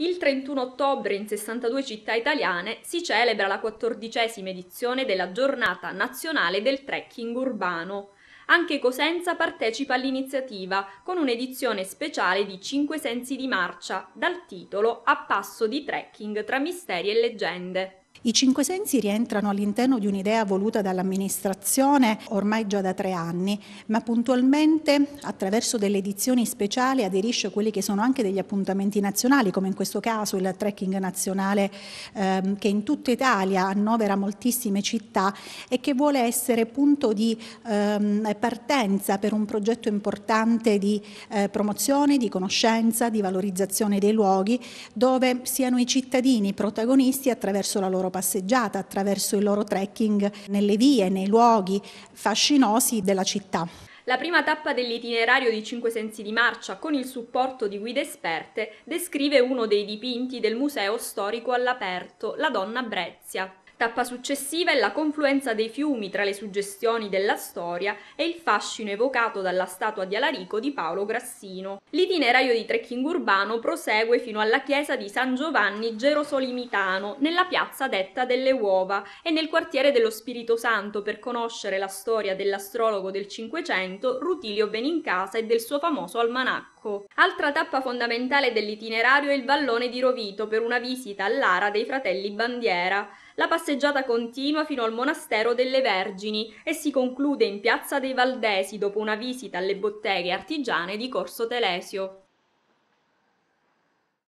Il 31 ottobre in 62 città italiane si celebra la quattordicesima edizione della Giornata Nazionale del Trekking Urbano. Anche Cosenza partecipa all'iniziativa con un'edizione speciale di 5 sensi di marcia, dal titolo A passo di trekking tra misteri e leggende. I cinque sensi rientrano all'interno di un'idea voluta dall'amministrazione ormai già da tre anni, ma puntualmente attraverso delle edizioni speciali aderisce a quelli che sono anche degli appuntamenti nazionali, come in questo caso il trekking nazionale ehm, che in tutta Italia annovera moltissime città e che vuole essere punto di ehm, partenza per un progetto importante di eh, promozione, di conoscenza, di valorizzazione dei luoghi, dove siano i cittadini protagonisti attraverso la loro loro passeggiata, attraverso il loro trekking nelle vie, nei luoghi fascinosi della città. La prima tappa dell'itinerario di Cinque Sensi di Marcia, con il supporto di guide esperte, descrive uno dei dipinti del Museo Storico all'Aperto, la Donna Brezia. Tappa successiva è la confluenza dei fiumi tra le suggestioni della storia e il fascino evocato dalla statua di Alarico di Paolo Grassino. L'itinerario di trekking urbano prosegue fino alla chiesa di San Giovanni Gerosolimitano, nella piazza detta delle Uova e nel quartiere dello Spirito Santo per conoscere la storia dell'astrologo del Cinquecento Rutilio Benincasa e del suo famoso almanacco. Bacco. Altra tappa fondamentale dell'itinerario è il vallone di Rovito per una visita all'ara dei fratelli Bandiera. La passeggiata continua fino al monastero delle Vergini e si conclude in piazza dei Valdesi dopo una visita alle botteghe artigiane di Corso Telesio.